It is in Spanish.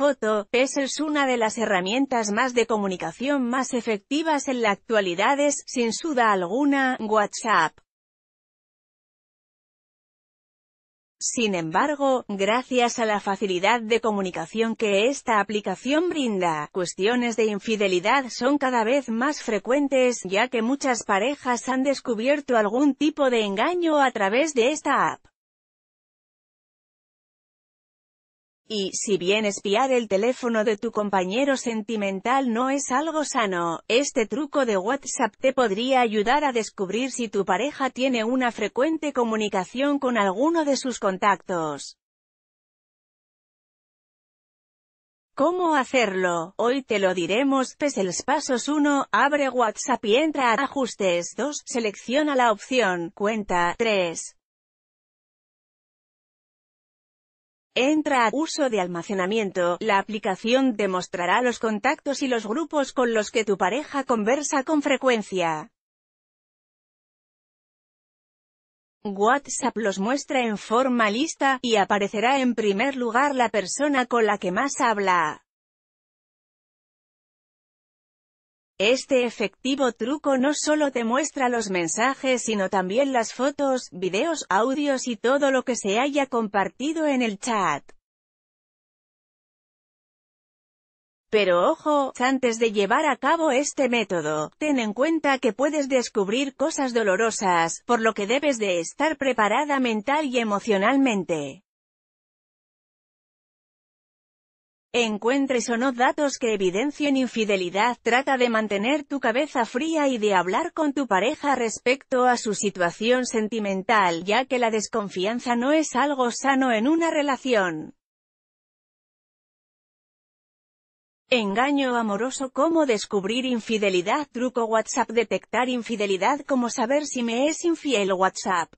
foto, es una de las herramientas más de comunicación más efectivas en la actualidad es, sin duda alguna, WhatsApp. Sin embargo, gracias a la facilidad de comunicación que esta aplicación brinda, cuestiones de infidelidad son cada vez más frecuentes, ya que muchas parejas han descubierto algún tipo de engaño a través de esta app. Y si bien espiar el teléfono de tu compañero sentimental no es algo sano, este truco de WhatsApp te podría ayudar a descubrir si tu pareja tiene una frecuente comunicación con alguno de sus contactos. ¿Cómo hacerlo? Hoy te lo diremos, pues los pasos 1, abre WhatsApp y entra a ajustes 2, selecciona la opción, cuenta 3, Entra a uso de almacenamiento, la aplicación demostrará los contactos y los grupos con los que tu pareja conversa con frecuencia. WhatsApp los muestra en forma lista, y aparecerá en primer lugar la persona con la que más habla. Este efectivo truco no solo te muestra los mensajes sino también las fotos, videos, audios y todo lo que se haya compartido en el chat. Pero ojo, antes de llevar a cabo este método, ten en cuenta que puedes descubrir cosas dolorosas, por lo que debes de estar preparada mental y emocionalmente. encuentres o no datos que evidencien infidelidad, trata de mantener tu cabeza fría y de hablar con tu pareja respecto a su situación sentimental, ya que la desconfianza no es algo sano en una relación. Engaño amoroso Cómo descubrir infidelidad Truco WhatsApp Detectar infidelidad como saber si me es infiel WhatsApp